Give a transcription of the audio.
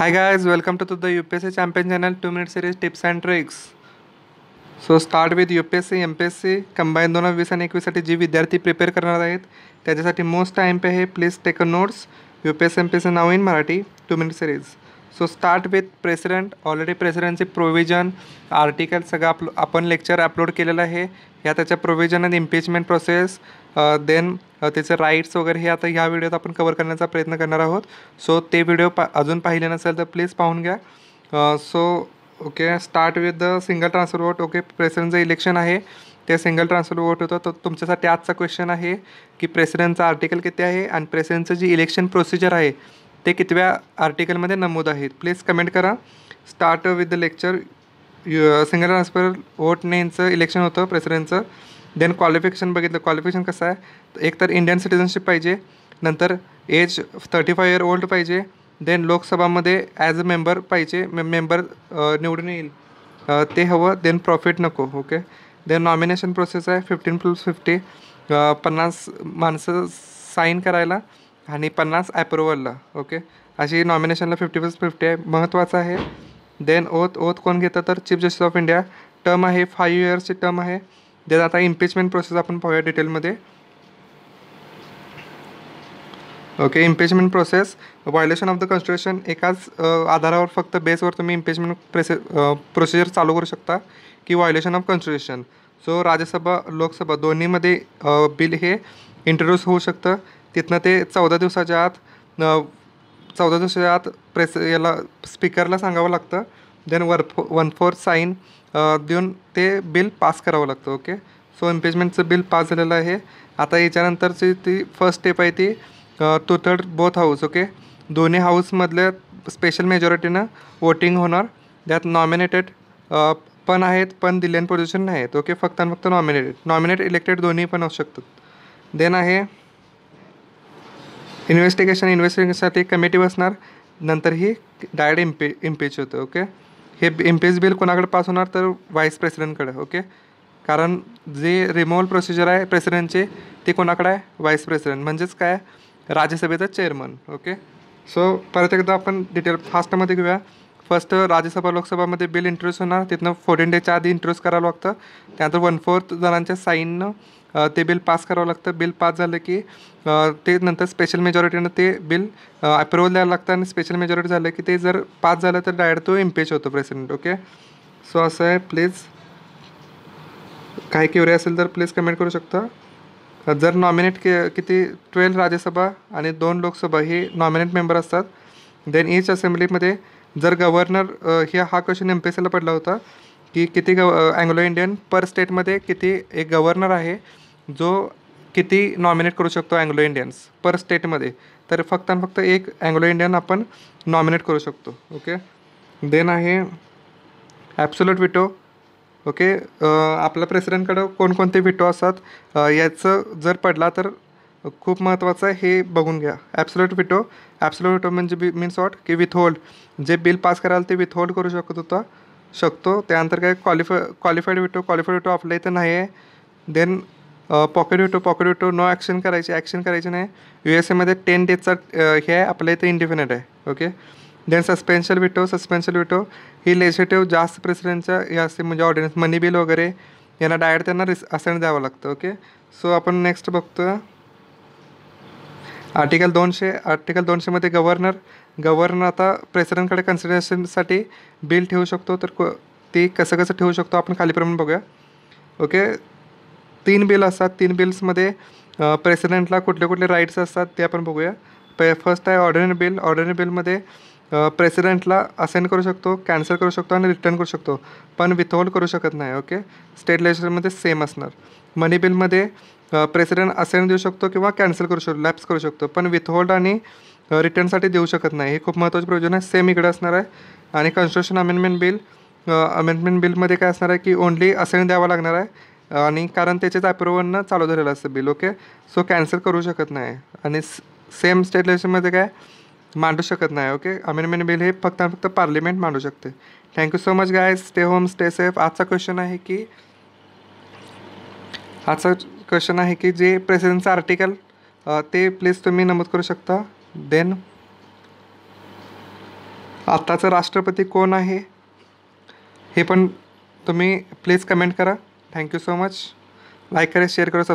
to the U P S C champion channel two minute series tips and tricks so start with U P S C M P S C combine दोन वीस आणि एकवीससाठी जी विद्यार्थी prepare करणार आहेत त्याच्यासाठी most time पे आहे please take a notes U P S C M P S C नाव in Marathi two minute series so start with president already प्रेसिडेंटचे प्रोव्हिजन आर्टिकल सगळं आपण लेक्चर अपलोड केलेलं आहे या त्याच्या प्रोव्हिजन आणि इम्पिचमेंट प्रोसेस देन त्याचे राईट्स वगैरे हे आता ह्या व्हिडिओत आपण कवर करण्याचा प्रयत्न करणार आहोत सो ते व्हिडिओ पा अजून पाहिले नसेल तर प्लीज पाहून घ्या so okay start with the single transfer vote okay प्रेसिडेंटचं इलेक्शन आहे ते सिंगल ट्रान्सफर वोट होतं तर तुमच्यासाठी आजचा क्वेश्चन आहे की प्रेसिडेंटचा आर्टिकल किती आहे आणि प्रेसिडेंटचं जी इलेक्शन प्रोसिजर आहे ते कितव्या आर्टिकलमध्ये नमूद आहेत प्लीज कमेंट करा start with the lecture single transfer vote नेचं इलेक्शन होतं प्रेसिडेंटचं देन क्वालिफिकेशन बघितलं क्वालिफिकेशन कसं आहे एक तर इंडियन सिटिझनशिप पाहिजे नंतर age thirty five year old पाहिजे देन लोकसभामध्ये ॲज अ मेंबर पाहिजे मे मेंबर निवडून येईल ते हवं देन प्रॉफिट नको ओके देन नॉमिनेशन प्रोसेस आहे फिफ्टीन प्लस फिफ्टी पन्नास माणसं साईन करायला आणि पन्नास ॲप्रुव्हलला ओके अशी नॉमिनेशनला फिफ्टी प्लस फिफ्टी आहे महत्त्वाचं आहे देन ओथ ओथ कोण घेतं तर chief justice of India term आहे फाईव्ह इयर्सची टर्म आहे ज्यात आता इम्पेचमेंट प्रोसेस आपण पाहूया डिटेलमध्ये okay impeachment process violation of the constitution एकाच आधारावर फक्त बेसवर तुम्ही इम्पीचमेंट प्रेसे प्रोसिजर चालू करू शकता की violation of constitution so Rajya Sabha Lok Sabha दोन्हीमध्ये बिल हे इंट्रोड्यूस होऊ शकतं तिथनं ते चौदा दिवसाच्या आत चौदा दिवसाच्या आत प्रेस याला स्पीकरला सांगावं लागतं देन वर फो वन फोर साईन देऊन ते बिल पास करावं लागतं ओके सो इम्पेचमेंटचं बिल पास झालेलं आहे आता याच्यानंतरची ती फर्स्ट स्टेप आहे ती two third both house okay दोन्ही हाऊसमधल्या स्पेशल मेजॉरिटीनं वोटिंग होणार त्यात नॉमिनेटेड uh, पण आहेत पण दिल्यान पोझिशन नाही आहेत ओके फक्त आणि फक्त नॉमिनेटेड नॉमिनेट इलेक्टेड दोन्ही पण असू शकतात देन आहे इन्व्हेस्टिगेशन इन्व्हेस्टिगेशनसाठी कमिटी बसणार नंतर ही डायरेक्ट इम्पी इम्पीच होतं ओके हे एस बिल कोणाकडे पास होणार तर व्हाईस प्रेसिडेंटकडे ओके कारण जे रिमोवल प्रोसिजर आहे प्रेसिडेंटचे ते कोणाकडे आहे व्हाईस प्रेसिडेंट म्हणजेच काय राज्यसभेचा चेअरमन ओके सो परत एकदा आपण डिटेल फास्टमध्ये घेऊया फर्स्ट uh, राज्यसभा लोकसभामध्ये बिल इंट्रोड्यूस होणार तिथनं फोर्टीन डेच्या आधी इंट्रोड्यूस करावं लागतं त्यानंतर वन फोर्थ जणांच्या साईननं ते बिल पास करावं लागतं बिल पास झालं की ते नंतर स्पेशल मेजॉरिटीनं ते बिल अप्रुव्हल द्यायला लागतं आणि स्पेशल मेजॉरिटी झालं की ते जर पास झालं तर डायरेक्ट तो इम्पेच होतो प्रेसिडेंट ओके सो असं आहे प्लीज काही क्युरी असेल तर प्लीज कमेंट करू शकता जर नॉमिनेट के किती ट्वेल्व राज्यसभा आणि दोन लोकसभा हे नॉमिनेट मेंबर असतात देन ईच असेंब्लीमध्ये जर गव्हर्नर ह्या हा क्वेश्चन एम पी एस पडला होता की किती गव अँग्लो इंडियन पर स्टेटमध्ये किती एक गव्हर्नर आहे जो किती नॉमिनेट करू शकतो अँग्लो इंडियन्स पर स्टेटमध्ये तर फक्त आणि फक्त एक अँग्लो इंडियन आपण नॉमिनेट करू शकतो ओके देन आहे ॲप्सोलट विटो ओके आपल्या प्रेसिडेंटकडं कोणकोणते विटो असतात याचं जर पडला तर खूप महत्त्वाचं आहे हे बघून घ्या ॲप्सलोट विटो ॲप्सलोट विटो म्हणजे बी मीन्स वॉट की विथ होल्ड जे बिल पास करायला ते विथ होल्ड करू शकत होता शकतो त्यानंतर काय qualify qualified veto qualified veto आपल्या इथं नाही आहे then pocket veto pocket veto no action करायची ॲक्शन करायची नाही यू एस एमध्ये टेन डेजचा हे आहे आपल्या इथे इंडिफिनेट आहे ओके देन सस्पेन्शल विटो सस्पेन्शल विटो ही लेजिटिव्ह जास्त प्रेसिडेंटच्या हे असते म्हणजे ऑर्डिनन्स मनी बिल वगैरे यांना डायरेक्ट त्यांना रिस असाइन द्यावं लागतं ओके सो आपण नेक्स्ट बघतो आर्टिकल दोनशे आर्टिकल दोनशेमध्ये गव्हर्नर गव्हर्नर आता प्रेसिडेंटकडे कन्सिडरेशनसाठी बिल ठेवू शकतो तर क ते कसं कसं ठेवू शकतो आपण खालीप्रमाणे बघूया ओके तीन बिल असतात तीन बिल्समध्ये प्रेसिडेंटला कुठले कुठले राईट्स असतात ते आपण बघूया प फर्स्ट आहे ऑर्डिनरी बिल ऑर्डिनरी बिलमध्ये प्रेसिडेंटला असेंड करू शकतो कॅन्सल करू शकतो आणि रिटर्न करू शकतो पण विथहोल्ड करू शकत नाही ओके स्टेट लेजिस्लेचरमध्ये सेम असणार मनी बिलमध्ये प्रेसिडेंट असेंड देऊ शकतो किंवा कॅन्सल करू शकतो लॅप्स करू शकतो पण विथहोल्ड आणि रिटर्नसाठी देऊ शकत नाही हे खूप महत्त्वाची प्रयोजन आहे सेम इकडे असणार आहे आणि कन्स्ट्रक्शन अमेंडमेंट बिल अमेंडमेंट बिलमध्ये काय असणार आहे की ओनली असेंड द्यावा लागणार आहे आणि कारण त्याच्याच ॲप्रुव्हलनं चालू झालेलं असतं बिल ओके सो कॅन्सल करू शकत नाही आणि सेम स्टेट लेजिस्लेचरमध्ये काय मांडू शकत नाही ओके अमेंडमेंट बिल हे फक्त फक्त पार्लिमेंट मांडू शकते thank you so much guys stay home stay safe आजचा क्वेश्चन आहे की आजचा क्वेश्चन आहे की जे प्रेसिडेंटचं आर्टिकल ते प्लीज तुम्ही नमूद करू शकता देन आत्ताचं राष्ट्रपती कोण आहे हे पण तुम्ही प्लीज कमेंट करा थँक्यू सो मच लाईक करा शेअर करा